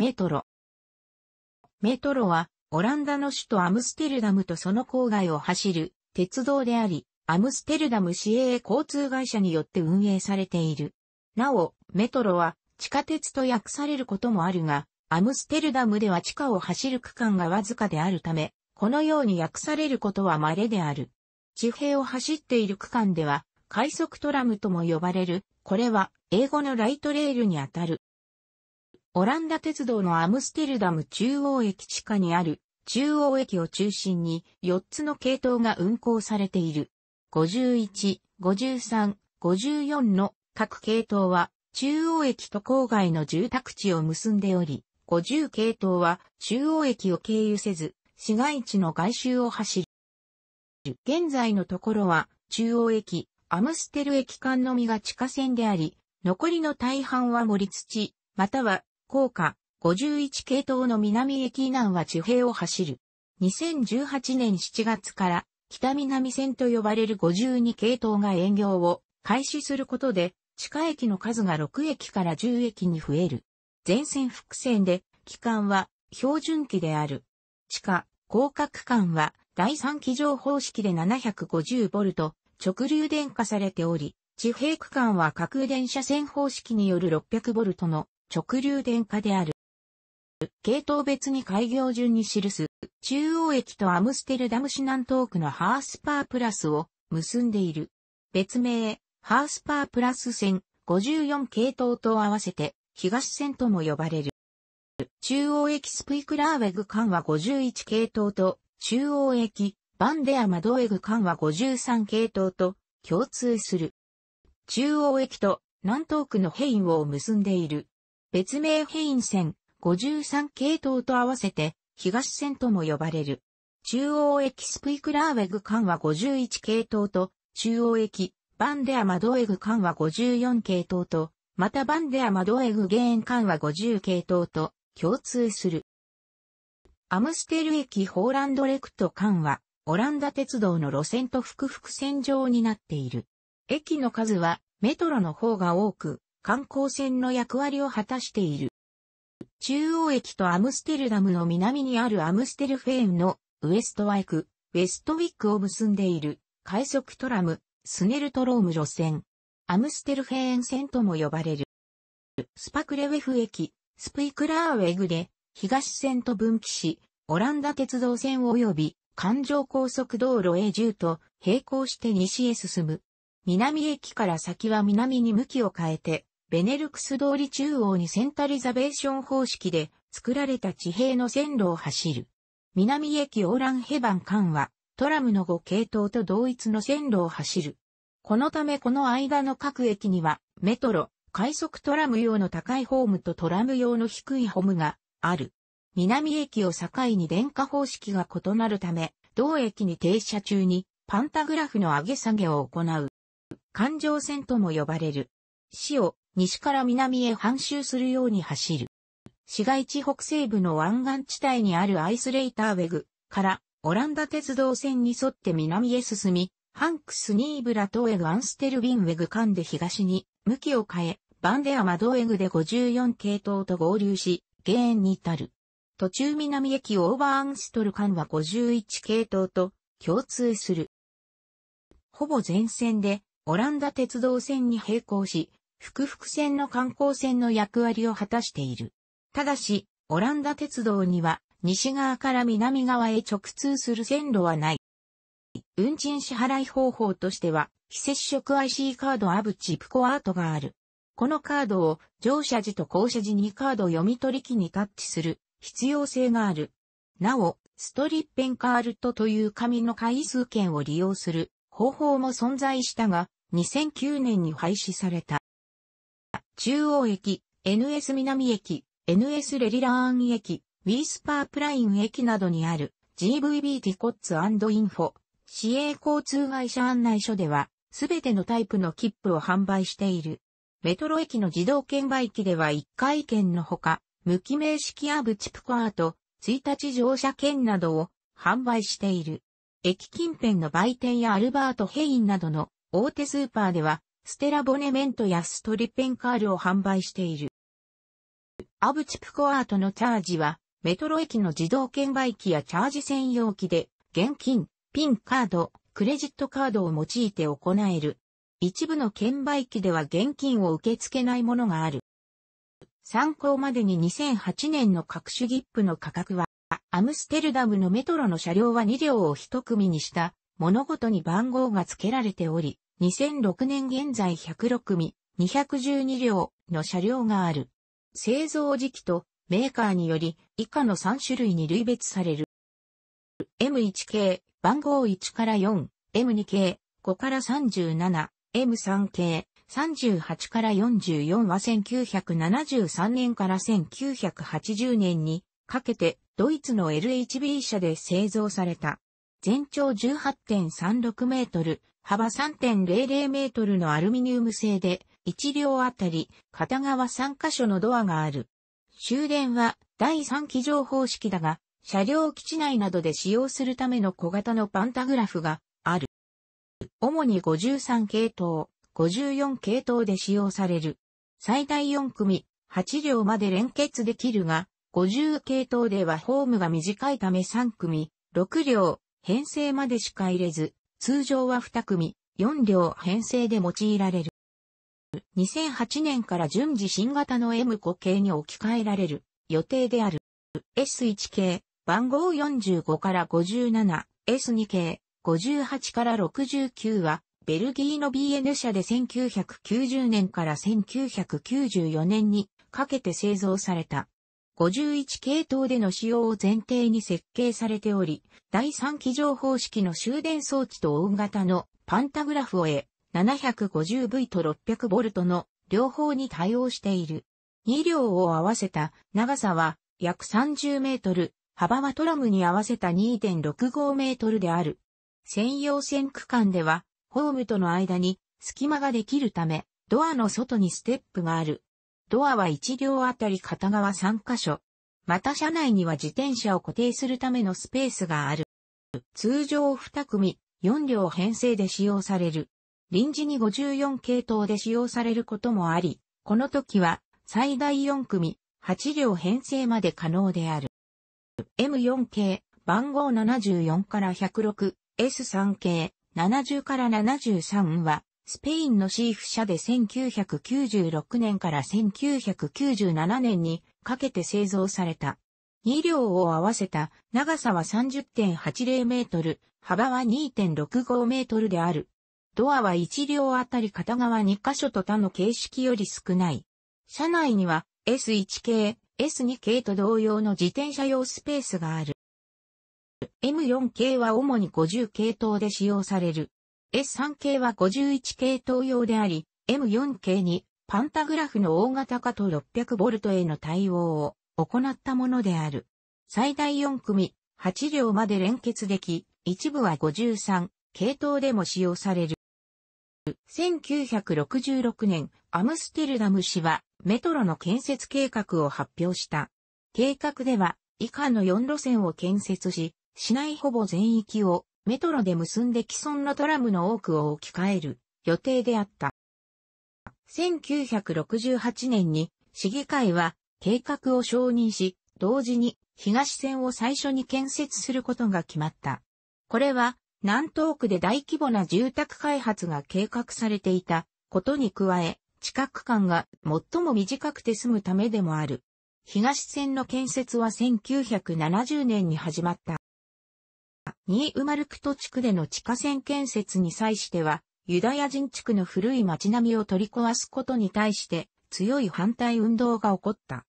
メトロ。メトロは、オランダの首都アムステルダムとその郊外を走る鉄道であり、アムステルダム市営交通会社によって運営されている。なお、メトロは地下鉄と訳されることもあるが、アムステルダムでは地下を走る区間がわずかであるため、このように訳されることは稀である。地平を走っている区間では、快速トラムとも呼ばれる、これは英語のライトレールにあたる。オランダ鉄道のアムステルダム中央駅地下にある中央駅を中心に4つの系統が運行されている。51、53、54の各系統は中央駅と郊外の住宅地を結んでおり、50系統は中央駅を経由せず市街地の外周を走る。現在のところは中央駅、アムステル駅間のみが地下線であり、残りの大半は森土、または高架、51系統の南駅以南は地平を走る。2018年7月から北南線と呼ばれる52系統が営業を開始することで地下駅の数が6駅から10駅に増える。全線複線で期間は標準期である。地下、高下区間は第3機乗方式で7 5 0ト、直流電化されており、地平区間は架空電車線方式による6 0 0トの直流電化である。系統別に開業順に記す、中央駅とアムステルダム市南東区のハースパープラスを結んでいる。別名、ハースパープラス線54系統と合わせて東線とも呼ばれる。中央駅スプイクラーウェグ間は51系統と、中央駅バンデアマドウェグ間は53系統と共通する。中央駅と南東区のヘインを結んでいる。別名ヘイン線、53系統と合わせて、東線とも呼ばれる。中央駅スプイクラーウェグ間は51系統と、中央駅、バンデアマドエグ間は54系統と、またバンデアマドエグゲーン間は50系統と共通する。アムステル駅ホーランドレクト間は、オランダ鉄道の路線と複々線上になっている。駅の数はメトロの方が多く、観光船の役割を果たしている。中央駅とアムステルダムの南にあるアムステルフェーンのウエストワイク、ウェストウィックを結んでいる快速トラム、スネルトローム路線。アムステルフェーン線とも呼ばれる。スパクレウェフ駅、スプイクラーウェグで東線と分岐し、オランダ鉄道線及び環状高速道路 A10 と並行して西へ進む。南駅から先は南に向きを変えて、ベネルクス通り中央にセンタリザベーション方式で作られた地平の線路を走る。南駅オーランヘバン間はトラムの5系統と同一の線路を走る。このためこの間の各駅にはメトロ、快速トラム用の高いホームとトラム用の低いホームがある。南駅を境に電化方式が異なるため、同駅に停車中にパンタグラフの上げ下げを行う。環状線とも呼ばれる。西から南へ半周するように走る。市街地北西部の湾岸地帯にあるアイスレイターウェグからオランダ鉄道線に沿って南へ進み、ハンクス・ニーブラトウェグ・アンステルビンウェグ間で東に向きを変え、バンデアマドウェグで54系統と合流し、ーンに至る。途中南駅オーバーアンストル間は51系統と共通する。ほぼ全線でオランダ鉄道線に並行し、福々線の観光線の役割を果たしている。ただし、オランダ鉄道には、西側から南側へ直通する線路はない。運賃支払い方法としては、非接触 IC カードアブチプコアートがある。このカードを乗車時と降車時にカード読み取り機にタッチする必要性がある。なお、ストリッペンカールトという紙の回数券を利用する方法も存在したが、2009年に廃止された。中央駅、NS 南駅、NS レリラーン駅、ウィスパープライン駅などにある GVB ティコッツインフォ、市営交通会社案内所では、すべてのタイプの切符を販売している。メトロ駅の自動券売機では1回券のほか、無記名式アブチプアート、1日乗車券などを販売している。駅近辺の売店やアルバートヘインなどの大手スーパーではステラボネメントやストリペンカールを販売している。アブチプコアートのチャージは、メトロ駅の自動券売機やチャージ専用機で、現金、ピンカード、クレジットカードを用いて行える。一部の券売機では現金を受け付けないものがある。参考までに2008年の各種ギップの価格は、アムステルダムのメトロの車両は2両を1組にした、物事に番号が付けられており、2006年現在106組、212両の車両がある。製造時期とメーカーにより以下の3種類に類別される。M1 系、番号1から4、M2 系、5から37、M3 系、38から44は1973年から1980年にかけてドイツの LHB 社で製造された。全長18.36メートル、幅3.00メートルのアルミニウム製で、1両あたり、片側3箇所のドアがある。終電は第3機乗方式だが、車両基地内などで使用するための小型のパンタグラフがある。主に53系統、54系統で使用される。最大4組、8両まで連結できるが、50系統ではホームが短いため3組、6両、編成までしか入れず、通常は2組、4両編成で用いられる。2008年から順次新型の M 5系に置き換えられる予定である。S1 系、番号45から57、S2 系、58から69は、ベルギーの BN 社で1990年から1994年にかけて製造された51系統での使用を前提に設計されており、第3機乗方式の終電装置と大型のパンタグラフを得、7 5 0 v と 600V の両方に対応している。2両を合わせた長さは約30メートル、幅はトラムに合わせた2.65メートルである。専用線区間では、ホームとの間に隙間ができるため、ドアの外にステップがある。ドアは1両あたり片側3箇所。また車内には自転車を固定するためのスペースがある。通常2組、4両編成で使用される。臨時に54系統で使用されることもあり、この時は最大4組、8両編成まで可能である。M4 系、番号74から106、S3 系、70から73は、スペインのシーフ社で1996年から1997年にかけて製造された。2両を合わせた長さは30.80メートル、幅は2.65メートルである。ドアは1両あたり片側2箇所と他の形式より少ない。車内には S1 系、S2 系と同様の自転車用スペースがある。M4 系は主に50系統で使用される。S3 系は51系統用であり、M4 系にパンタグラフの大型化と 600V への対応を行ったものである。最大4組、8両まで連結でき、一部は53系統でも使用される。1966年、アムステルダム市はメトロの建設計画を発表した。計画では以下の4路線を建設し、市内ほぼ全域をメトロで結んで既存のトラムの多くを置き換える予定であった。1968年に市議会は計画を承認し、同時に東線を最初に建設することが決まった。これは南東区で大規模な住宅開発が計画されていたことに加え、地く区間が最も短くて済むためでもある。東線の建設は1970年に始まった。新生まルクト地区での地下線建設に際しては、ユダヤ人地区の古い町並みを取り壊すことに対して強い反対運動が起こった。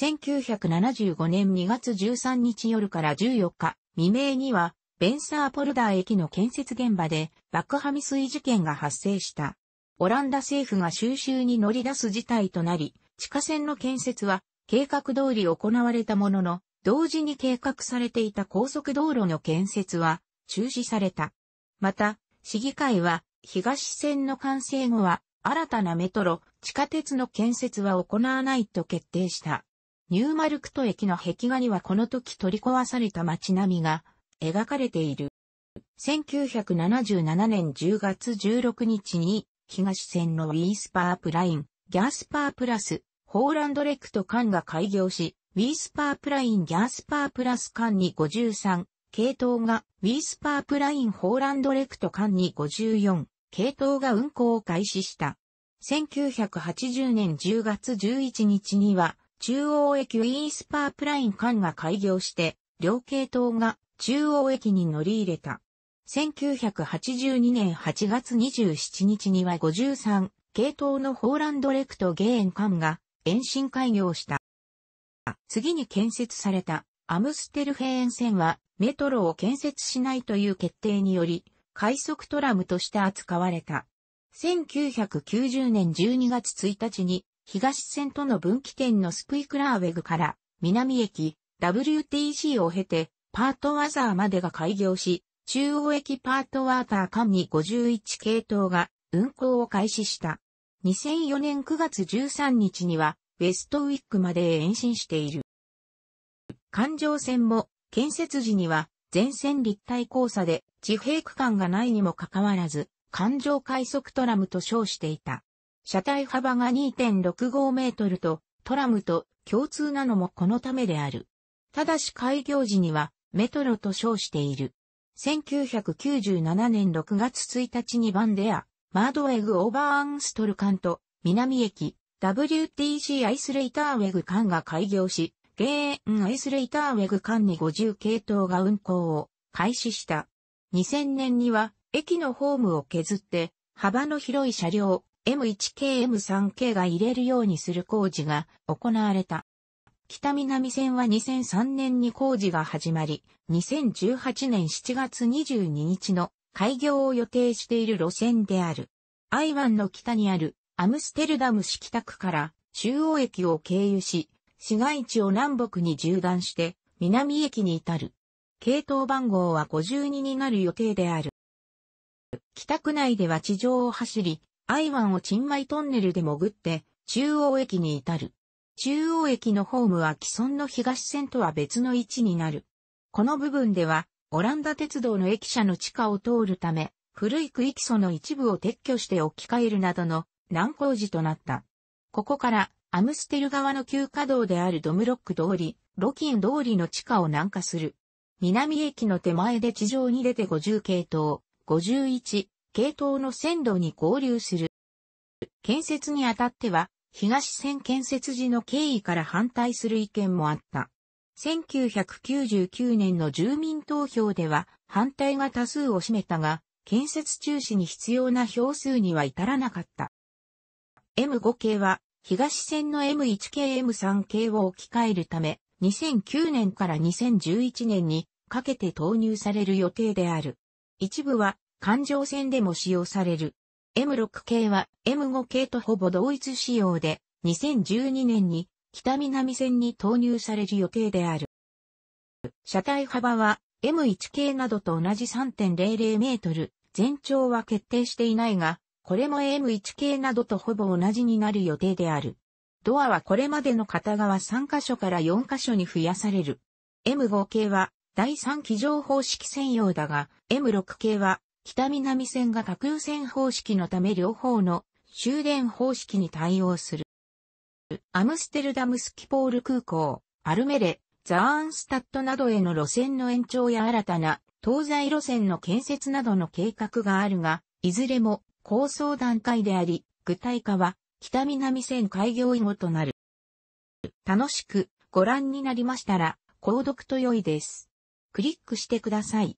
1975年2月13日夜から14日未明には、ベンサーポルダー駅の建設現場で爆破未遂事件が発生した。オランダ政府が収集に乗り出す事態となり、地下線の建設は計画通り行われたものの、同時に計画されていた高速道路の建設は中止された。また、市議会は東線の完成後は新たなメトロ、地下鉄の建設は行わないと決定した。ニューマルクト駅の壁画にはこの時取り壊された街並みが描かれている。1977年10月16日に東線のウィースパープライン、ギャスパープラス、ホーランドレクト間が開業し、ウィースパープラインギャースパープラス間に53、系統が、ウィースパープラインホーランドレクト間に54、系統が運行を開始した。1980年10月11日には、中央駅ウィースパープライン間が開業して、両系統が中央駅に乗り入れた。1982年8月27日には53、系統のホーランドレクトゲーン間が延伸開業した。次に建設されたアムステルヘーン線はメトロを建設しないという決定により、快速トラムとして扱われた。1990年12月1日に東線との分岐点のスプイクラーウェグから南駅 WTC を経てパートワザーまでが開業し、中央駅パートワーター間に51系統が運行を開始した。2004年9月13日にはウェストウィックまで延伸している。環状線も建設時には全線立体交差で地平区間がないにもかかわらず、環状快速トラムと称していた。車体幅が2.65メートルとトラムと共通なのもこのためである。ただし開業時にはメトロと称している。1997年6月1日にバンデア、マードエグ・オーバーアンストルカント、南駅、WTC アイスレイターウェグ間が開業し、ゲーンアイスレイターウェグ間に50系統が運行を開始した。2000年には駅のホームを削って幅の広い車両 M1 k M3 k が入れるようにする工事が行われた。北南線は2003年に工事が始まり、2018年7月22日の開業を予定している路線である。I1 の北にあるアムステルダム市北区から中央駅を経由し、市街地を南北に縦断して南駅に至る。系統番号は52になる予定である。北区内では地上を走り、アイワンをチンマイトンネルで潜って中央駅に至る。中央駅のホームは既存の東線とは別の位置になる。この部分では、オランダ鉄道の駅舎の地下を通るため、古い区域その一部を撤去して置き換えるなどの難工事となった。ここから、アムステル側の急稼働であるドムロック通り、ロキン通りの地下を南下する。南駅の手前で地上に出て50系統、51系統の線路に合流する。建設にあたっては、東線建設時の経緯から反対する意見もあった。1999年の住民投票では反対が多数を占めたが、建設中止に必要な票数には至らなかった。M5 系は、東線の M1 系 M3 系を置き換えるため、2009年から2011年にかけて投入される予定である。一部は環状線でも使用される。M6 系は M5 系とほぼ同一仕様で、2012年に北南線に投入される予定である。車体幅は M1 系などと同じ3.00メートル、全長は決定していないが、これも m 1系などとほぼ同じになる予定である。ドアはこれまでの片側3カ所から4カ所に増やされる。M5 系は第3機上方式専用だが、M6 系は北南線が架空線方式のため両方の終電方式に対応する。アムステルダムスキポール空港、アルメレ、ザーンスタットなどへの路線の延長や新たな東西路線の建設などの計画があるが、いずれも構想段階であり、具体化は北南線開業以後となる。楽しくご覧になりましたら、購読と良いです。クリックしてください。